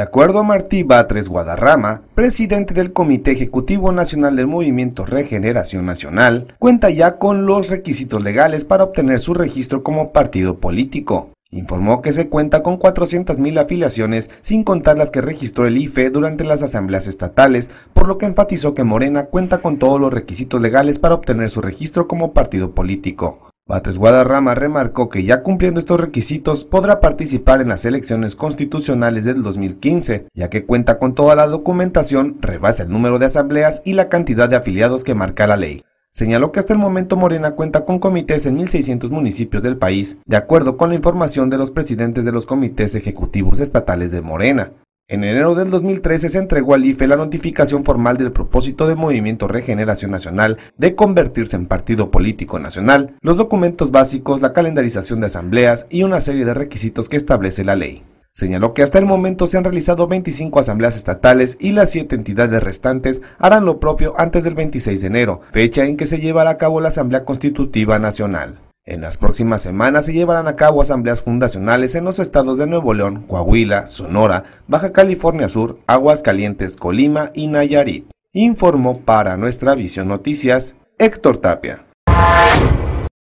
De acuerdo a Martí Batres Guadarrama, presidente del Comité Ejecutivo Nacional del Movimiento Regeneración Nacional, cuenta ya con los requisitos legales para obtener su registro como partido político. Informó que se cuenta con 400.000 afiliaciones, sin contar las que registró el IFE durante las asambleas estatales, por lo que enfatizó que Morena cuenta con todos los requisitos legales para obtener su registro como partido político. Patres Guadarrama remarcó que ya cumpliendo estos requisitos podrá participar en las elecciones constitucionales del 2015, ya que cuenta con toda la documentación, rebasa el número de asambleas y la cantidad de afiliados que marca la ley. Señaló que hasta el momento Morena cuenta con comités en 1.600 municipios del país, de acuerdo con la información de los presidentes de los comités ejecutivos estatales de Morena. En enero del 2013 se entregó al IFE la notificación formal del propósito de Movimiento Regeneración Nacional de convertirse en partido político nacional, los documentos básicos, la calendarización de asambleas y una serie de requisitos que establece la ley. Señaló que hasta el momento se han realizado 25 asambleas estatales y las 7 entidades restantes harán lo propio antes del 26 de enero, fecha en que se llevará a cabo la Asamblea Constitutiva Nacional. En las próximas semanas se llevarán a cabo asambleas fundacionales en los estados de Nuevo León, Coahuila, Sonora, Baja California Sur, Aguascalientes, Colima y Nayarit. Informó para Nuestra Visión Noticias Héctor Tapia.